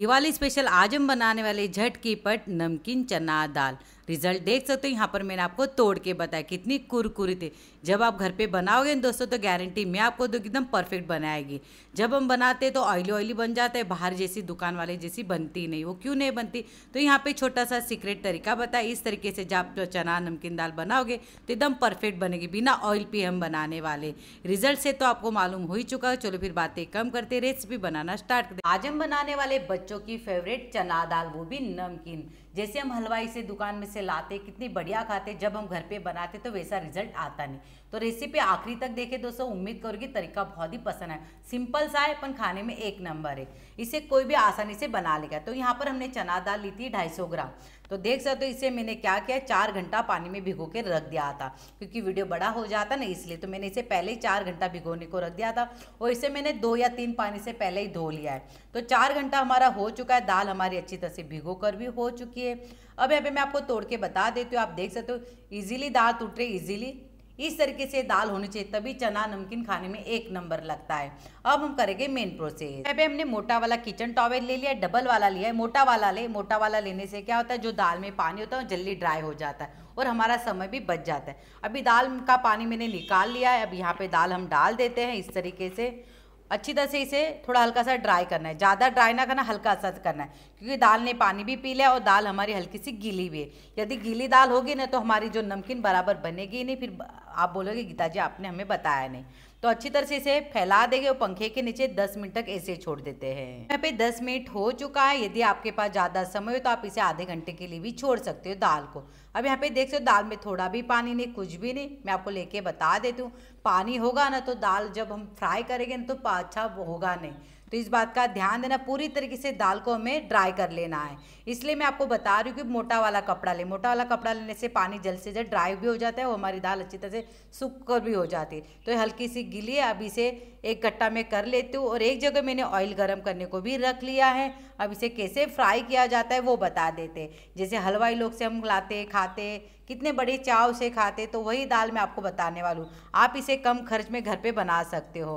Diwali special आज हम बनाने वाले झट की पट नमकीन चना दाल रिजल्ट देख सकते हो यहाँ पर मैंने आपको तोड़ के बताया कितनी कुरकुरी थी जब आप घर पे बनाओगे दोस्तों तो गारंटी मैं आपको तो एकदम परफेक्ट बनाएगी जब हम बनाते तो ऑयली ऑयली बन जाता है बाहर जैसी दुकान वाले जैसी बनती नहीं वो क्यों नहीं बनती तो यहाँ पे छोटा सा सीक्रेट तरीका बताया इस तरीके से जब तो चना नमकीन दाल बनाओगे तो एकदम परफेक्ट बनेगी बिना ऑयल पे हम बनाने वाले रिजल्ट से तो आपको मालूम हो ही चुका है चलो फिर बातें कम करते रेसिपी बनाना स्टार्ट करते आज हम बनाने वाले बच्चों की फेवरेट चना दाल वो भी नमकीन जैसे हम हलवाई से दुकान में से लाते कितनी बढ़िया खाते जब हम घर पे बनाते तो वैसा रिजल्ट आता नहीं तो रेसिपी आखिरी तक देखे दोस्तों उम्मीद करूँगी तरीका बहुत ही पसंद है सिंपल सा है पर खाने में एक नंबर है इसे कोई भी आसानी से बना लेगा तो यहाँ पर हमने चना दाल ली थी ढाई ग्राम तो देख सकते हो इसे मैंने क्या किया चार घंटा पानी में भिगो के रख दिया था क्योंकि वीडियो बड़ा हो जाता ना इसलिए तो मैंने इसे पहले ही चार घंटा भिगोने को रख दिया था और इसे मैंने दो या तीन पानी से पहले ही धो लिया है तो चार घंटा हमारा हो चुका है दाल हमारी अच्छी तरह से भिगो कर भी हो चुकी है अब अभी मैं आपको तोड़ के बता देती हूँ आप देख सकते हो ईजिली दाल टूट रही ईजिली इस तरीके से दाल होनी चाहिए तभी चना नमकीन खाने में एक नंबर लगता है अब हम करेंगे मेन प्रोसेस यहाँ पे हमने मोटा वाला किचन टॉवेल ले लिया डबल वाला लिया है मोटा वाला ले मोटा वाला लेने से क्या होता है जो दाल में पानी होता है वो जल्दी ड्राई हो जाता है और हमारा समय भी बच जाता है अभी दाल का पानी मैंने निकाल लिया है अब यहाँ पर दाल हम डाल देते हैं इस तरीके से अच्छी तरह से इसे थोड़ा हल्का सा ड्राई करना है ज़्यादा ड्राई ना करना हल्का सा करना है क्योंकि दाल ने पानी भी पी लिया और दाल हमारी हल्की सी गीली भी है यदि गीली दाल होगी ना तो हमारी जो नमकीन बराबर बनेगी नहीं फिर आप बोलोगे गीता जी आपने हमें बताया नहीं तो अच्छी तरह से इसे फैला देंगे और पंखे के नीचे 10 मिनट तक ऐसे छोड़ देते हैं यहाँ पे 10 मिनट हो चुका है यदि आपके पास ज़्यादा समय हो तो आप इसे आधे घंटे के लिए भी छोड़ सकते हो दाल को अब यहाँ पे देख सकते हो दाल में थोड़ा भी पानी नहीं कुछ भी नहीं मैं आपको लेके बता देती हूँ पानी होगा ना तो दाल जब हम फ्राई करेंगे ना तो अच्छा होगा नहीं तो इस बात का ध्यान देना पूरी तरीके से दाल को हमें ड्राई कर लेना है इसलिए मैं आपको बता रही हूँ कि मोटा वाला कपड़ा ले मोटा वाला कपड़ा लेने से पानी जल्द से जल्द ड्राई भी हो जाता है और हमारी दाल अच्छी तरह से सूख कर भी हो जाती है तो हल्की सी गिली है अब इसे एक गट्टा में कर लेती हूँ और एक जगह मैंने ऑयल गर्म करने को भी रख लिया है अब इसे कैसे फ्राई किया जाता है वो बता देते हैं जैसे हलवाई लोग से हम लाते हैं खाते कितने बड़े चाव से खाते तो वही दाल मैं आपको बताने वाली हूँ आप इसे कम खर्च में घर पे बना सकते हो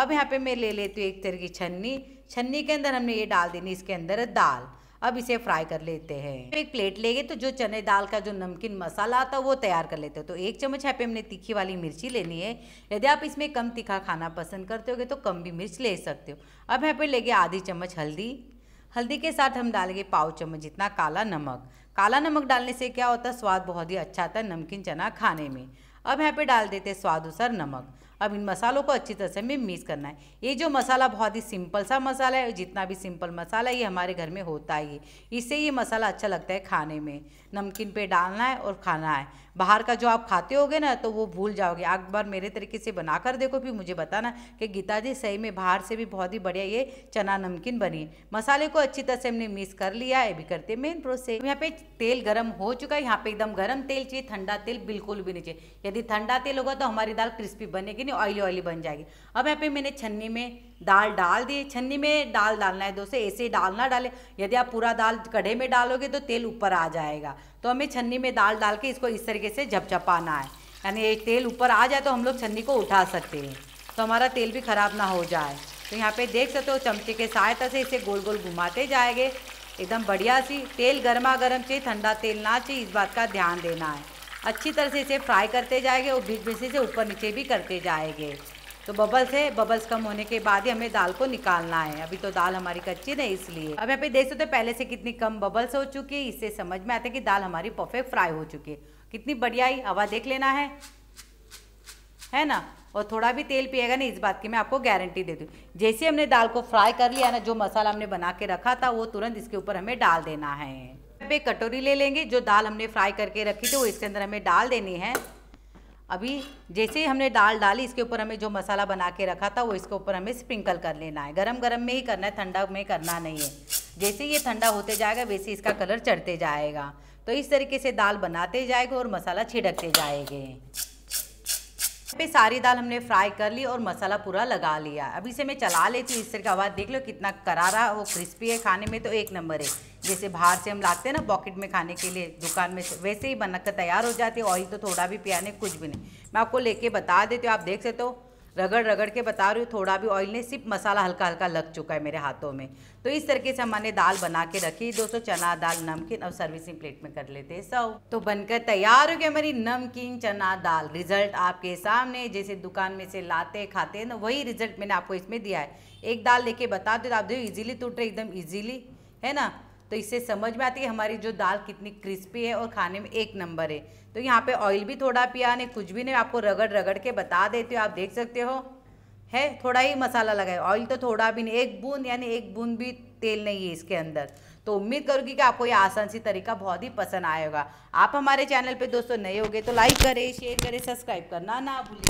अब यहाँ पे मैं ले लेती हूँ एक तरह की छन्नी छन्नी के अंदर हमने ये डाल देनी इसके अंदर दाल अब इसे फ्राई कर लेते हैं एक प्लेट लेंगे तो जो चने दाल का जो नमकीन मसाला आता है वो तैयार कर लेते हो तो एक चम्मच यहाँ पे हमने तीखी वाली मिर्ची लेनी है यदि आप इसमें कम तीखा खाना पसंद करते होगे तो कम भी मिर्च ले सकते हो अब यहाँ पे लेंगे आधी चम्मच हल्दी हल्दी के साथ हम डालेंगे पाव चम्मच जितना काला नमक काला नमक डालने से क्या होता है स्वाद बहुत ही अच्छा आता है नमकीन चना खाने में अब यहाँ पे डाल देते हैं स्वाद अनुसार नमक अब इन मसालों को अच्छी तरह से हमें मिक्स करना है ये जो मसाला बहुत ही सिंपल सा मसाला है जितना भी सिंपल मसाला ये हमारे घर में होता ही है इससे ये मसाला अच्छा लगता है खाने में नमकीन पे डालना है और खाना है बाहर का जो आप खाते होगे ना तो वो भूल जाओगे एक बार मेरे तरीके से बना कर देखो फिर मुझे बताना कि गीता जी सही में बाहर से भी बहुत ही बढ़िया ये चना नमकीन बनी मसाले को अच्छी तरह से हमने मिक्स कर लिया ये भी करते मेन प्रोसेस यहाँ पे तेल गर्म हो चुका है यहाँ पे एकदम गर्म तेल चाहिए ठंडा तेल बिल्कुल भी नहीं चाहिए यदि ठंडा तेल होगा तो हमारी दाल क्रिस्पी बनेगी कितनी ऑयली ऑयली बन जाएगी अब यहाँ पे मैंने छन्नी में दाल डाल दी छन्नी में दाल डालना है दोस्तों ऐसे ही डालना ना यदि आप पूरा दाल कढ़े में डालोगे तो तेल ऊपर आ जाएगा तो हमें छन्नी में दाल डाल के इसको इस तरीके से झपझपाना है यानी ये तेल ऊपर आ जाए तो हम लोग छन्नी को उठा सकते हैं तो हमारा तेल भी ख़राब ना हो जाए तो यहाँ पे देख सकते हो चमचे के सहायता से इसे गोल गोल घुमाते जाएंगे एकदम बढ़िया सी तेल गर्मा गर्म चाहिए ठंडा तेल ना चाहिए इस बात का ध्यान देना है अच्छी तरह से इसे फ्राई करते जाएंगे और बीच बीच से ऊपर नीचे भी करते जाएंगे तो बबल्स है बबल्स कम होने के बाद ही हमें दाल को निकालना है अभी तो दाल हमारी कच्ची नहीं इसलिए अब यहाँ पे देख सकते तो पहले से कितनी कम बबल्स हो चुकी है इससे समझ में आता है कि दाल हमारी परफेक्ट फ्राई हो चुकी है कितनी बढ़िया ही हवा देख लेना है है ना और थोड़ा भी तेल पिएगा ना इस बात की मैं आपको गारंटी दे दूँ जैसे हमने दाल को फ्राई कर लिया ना जो मसाला हमने बना के रखा था वो तुरंत इसके ऊपर हमें डाल देना है पे कटोरी ले लेंगे जो दाल हमने फ्राई करके रखी थी वो इसके अंदर हमें डाल देनी है अभी जैसे ही हमने दाल डाली इसके ऊपर हमें जो मसाला बना के रखा था वो इसके ऊपर हमें स्प्रिंकल कर लेना है गरम गरम में ही करना है ठंडा में करना नहीं है जैसे ये ठंडा होते जाएगा वैसे इसका कलर चढ़ते जाएगा तो इस तरीके से दाल बनाते जाएगा और मसाला छिड़कते जाएंगे पे सारी दाल हमने फ्राई कर ली और मसाला पूरा लगा लिया अभी से मैं चला लेती हूँ इस तरह का आवाज़ देख लो कितना करारा वो क्रिस्पी है खाने में तो एक नंबर है जैसे बाहर से हम लाते हैं ना पॉकेट में खाने के लिए दुकान में वैसे ही बनकर तैयार हो जाती है ऑयल तो थोड़ा भी पिया कुछ भी नहीं मैं आपको लेके बता देती हूँ आप देख सकते हो रगड़ रगड़ के बता रही हूँ थोड़ा भी ऑयल नहीं सिर्फ मसाला हल्का हल्का लग चुका है मेरे हाथों में तो इस तरीके से हमने दाल बना के रखी दोस्तों चना दाल नमकीन और सर्विसिंग प्लेट में कर लेते हैं सब तो बनकर तैयार हो गया मेरी नमकीन चना दाल रिजल्ट आपके सामने जैसे दुकान में से लाते खाते हैं ना तो वही रिजल्ट मैंने आपको इसमें दिया है एक दाल लेके बता दो आप देखो ईजिली टूट रहे एकदम ईजिली है ना तो इससे समझ में आती है हमारी जो दाल कितनी क्रिस्पी है और खाने में एक नंबर है तो यहाँ पे ऑयल भी थोड़ा पिया नहीं कुछ भी नहीं आपको रगड़ रगड़ के बता देती हो आप देख सकते हो है थोड़ा ही मसाला लगाया ऑयल तो थोड़ा भी नहीं एक बूंद यानी एक बूंद भी तेल नहीं है इसके अंदर तो उम्मीद करूँगी कि आपको ये आसान सी तरीका बहुत ही पसंद आएगा आप हमारे चैनल पर दोस्तों नए हो तो लाइक करें शेयर करें सब्सक्राइब करना ना भूलिए